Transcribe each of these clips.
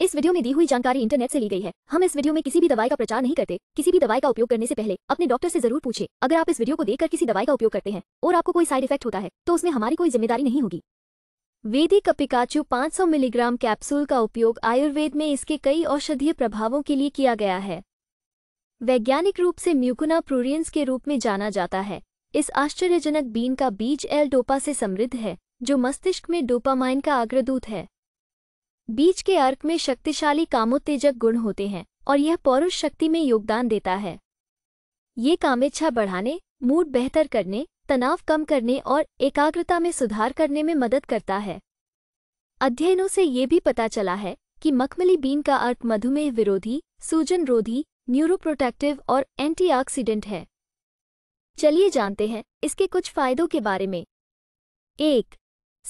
इस वीडियो में दी हुई जानकारी इंटरनेट से ली गई है हम इस वीडियो में किसी भी दवाई का प्रचार नहीं करते किसी भी दवाई का उपयोग करने से पहले अपने डॉक्टर से जरूर पूछे अगर आप इस वीडियो को देखकर किसी दवाई का उपयोग करते हैं और आपको कोई साइड इफेक्ट होता है तो उसमें हमारी कोई जिम्मेदारी नहीं होगी वेदी कपिकाचू पांच मिलीग्राम कैप्सूल का उपयोग आयुर्वेद में इसके कई औषधीय प्रभावों के लिए किया गया है वैज्ञानिक रूप से म्यूकुना प्रूरियंस के रूप में जाना जाता है इस आश्चर्यजनक बीन का बीज एल डोपा से समृद्ध है जो मस्तिष्क में डोपामाइन का अग्रदूत है बीज के अर्क में शक्तिशाली कामोत्तेजक गुण होते हैं और यह पौरुष शक्ति में योगदान देता है ये कामेच्छा बढ़ाने मूड बेहतर करने तनाव कम करने और एकाग्रता में सुधार करने में मदद करता है अध्ययनों से ये भी पता चला है कि मखमली बीन का अर्क मधुमेह विरोधी सूजन रोधी न्यूरोप्रोटेक्टिव और एंटीऑक्सीडेंट है चलिए जानते हैं इसके कुछ फायदों के बारे में एक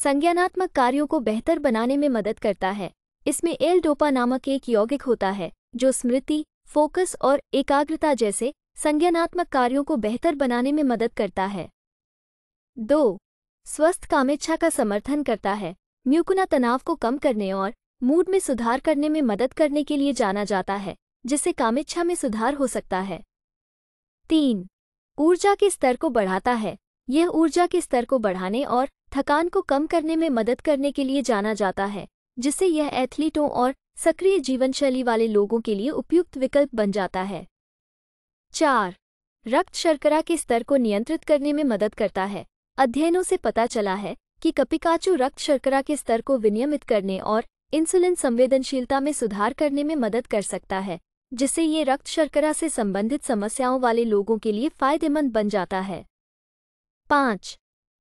संज्ञानात्मक कार्यों को बेहतर बनाने में मदद करता है इसमें एल डोपा नामक एक यौगिक होता है जो स्मृति फोकस और एकाग्रता जैसे संज्ञानात्मक कार्यों को बेहतर बनाने में मदद करता है दो स्वस्थ कामेच्छा का समर्थन करता है म्यूकुना तनाव को कम करने और मूड में सुधार करने में मदद करने के लिए जाना जाता है जिससे कामेच्छा में सुधार हो सकता है तीन ऊर्जा के स्तर को बढ़ाता है यह ऊर्जा के स्तर को बढ़ाने और थकान को कम करने में मदद करने के लिए जाना जाता है जिससे यह एथलीटों और सक्रिय जीवनशैली वाले लोगों के लिए उपयुक्त विकल्प बन जाता है चार रक्त शर्करा के स्तर को नियंत्रित करने में मदद करता है अध्ययनों से पता चला है कि कपिकाचू रक्त शर्करा के स्तर को विनियमित करने और इंसुलिन संवेदनशीलता में सुधार करने में मदद कर सकता है जिससे ये रक्त शर्करा से संबंधित समस्याओं वाले लोगों के लिए फायदेमंद बन जाता है पाँच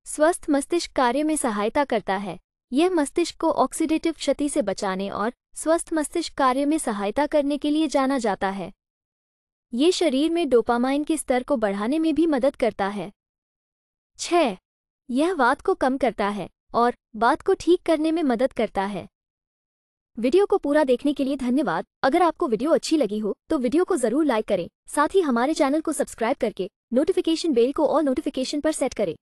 स्वस्थ मस्तिष्क कार्य में सहायता करता है यह मस्तिष्क को ऑक्सीडेटिव क्षति से बचाने और स्वस्थ मस्तिष्क कार्य में सहायता करने के लिए जाना जाता है ये शरीर में डोपामाइन के स्तर को बढ़ाने में भी मदद करता है छ यह बात को कम करता है और बात को ठीक करने में मदद करता है वीडियो को पूरा देखने के लिए धन्यवाद अगर आपको वीडियो अच्छी लगी हो तो वीडियो को जरूर लाइक करें साथ ही हमारे चैनल को सब्सक्राइब करके नोटिफिकेशन बेल को और नोटिफिकेशन पर सेट करें